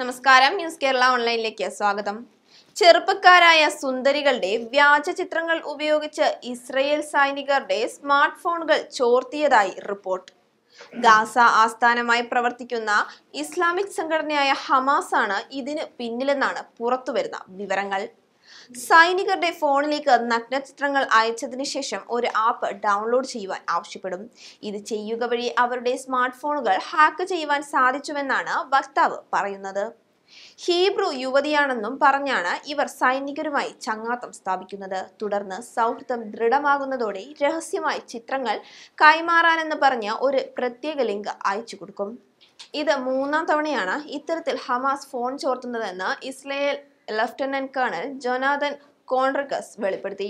നമസ്കാരം ന്യൂസ് കേരള ഓൺലൈനിലേക്ക് സ്വാഗതം ചെറുപ്പക്കാരായ സുന്ദരികളുടെ വ്യാജ ചിത്രങ്ങൾ ഉപയോഗിച്ച് ഇസ്രയേൽ സൈനികരുടെ സ്മാർട്ട് ഫോണുകൾ ചോർത്തിയതായി റിപ്പോർട്ട് ഗാസ ആസ്ഥാനമായി പ്രവർത്തിക്കുന്ന ഇസ്ലാമിക് സംഘടനയായ ഹമാസ് ആണ് ഇതിന് പിന്നിലെന്നാണ് പുറത്തുവരുന്ന വിവരങ്ങൾ സൈനികരുടെ ഫോണിലേക്ക് നഗ്നചിത്രങ്ങൾ അയച്ചതിന് ശേഷം ഒരു ആപ്പ് ഡൗൺലോഡ് ചെയ്യുവാൻ ആവശ്യപ്പെടും ഇത് ചെയ്യുക വഴി അവരുടെ സ്മാർട്ട് ഫോണുകൾ ഹാക്ക് ചെയ്യുവാൻ സാധിച്ചുവെന്നാണ് വക്താവ് പറയുന്നത് ഹീബ്രു യുവതിയാണെന്നും പറഞ്ഞാണ് ഇവർ സൈനികരുമായി ചങ്ങാത്തം സ്ഥാപിക്കുന്നത് തുടർന്ന് സൗഹൃദം ദൃഢമാകുന്നതോടെ രഹസ്യമായി ചിത്രങ്ങൾ കൈമാറാനെന്ന് പറഞ്ഞ് ഒരു പ്രത്യേക ലിങ്ക് അയച്ചു കൊടുക്കും ഇത് മൂന്നാം തവണയാണ് ഇത്തരത്തിൽ ഹമാസ് ഫോൺ ചോർത്തുന്നതെന്ന് Israel lieutenant colonel Jonathan Conricus വെളിപ്പെടുത്തി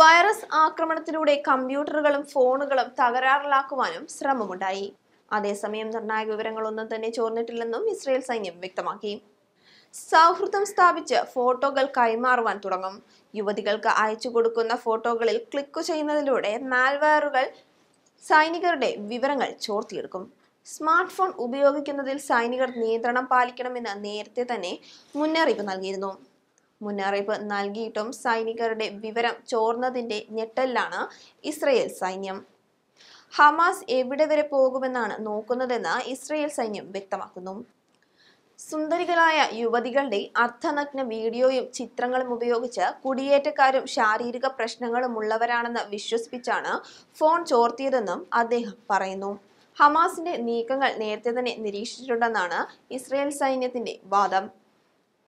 വൈറസ് ആക്രമണത്തിലൂടെ കമ്പ്യൂട്ടറുകളും ഫോണുകളും തകരാറിലാക്കുവാനും ശ്രമമുണ്ടായി അതേസമയം നിർണായക വിവരങ്ങളൊന്നും തന്നെ ചോർന്നിട്ടില്ലെന്നും ഇസ്രയേൽ സൈന്യം വ്യക്തമാക്കി സൗഹൃദം സ്ഥാപിച്ച് ഫോട്ടോകൾ കൈമാറുവാൻ തുടങ്ങും യുവതികൾക്ക് അയച്ചു കൊടുക്കുന്ന ഫോട്ടോകളിൽ ക്ലിക്കു ചെയ്യുന്നതിലൂടെ മാൽവെയറുകൾ സൈനികരുടെ വിവരങ്ങൾ ചോർത്തിയെടുക്കും സ്മാർട്ട് ഫോൺ ഉപയോഗിക്കുന്നതിൽ സൈനികർ നിയന്ത്രണം പാലിക്കണമെന്ന് നേരത്തെ തന്നെ മുന്നറിയിപ്പ് നൽകിയിരുന്നു മുന്നറിയിപ്പ് നൽകിയിട്ടും സൈനികരുടെ വിവരം ചോർന്നതിന്റെ ഞെട്ടലിലാണ് ഇസ്രയേൽ സൈന്യം ഹമാസ് എവിടെ വരെ പോകുമെന്നാണ് നോക്കുന്നതെന്ന് ഇസ്രയേൽ സൈന്യം വ്യക്തമാക്കുന്നു സുന്ദരികളായ യുവതികളുടെ അർദ്ധനഗ്ന വീഡിയോയും ചിത്രങ്ങളും ഉപയോഗിച്ച് കുടിയേറ്റക്കാരും ശാരീരിക പ്രശ്നങ്ങളും ഉള്ളവരാണെന്ന് വിശ്വസിപ്പിച്ചാണ് ഫോൺ ചോർത്തിയതെന്നും അദ്ദേഹം പറയുന്നു ഹമാസിന്റെ നീക്കങ്ങൾ നേരത്തെ തന്നെ നിരീക്ഷിച്ചിട്ടുണ്ടെന്നാണ് ഇസ്രയേൽ സൈന്യത്തിന്റെ വാദം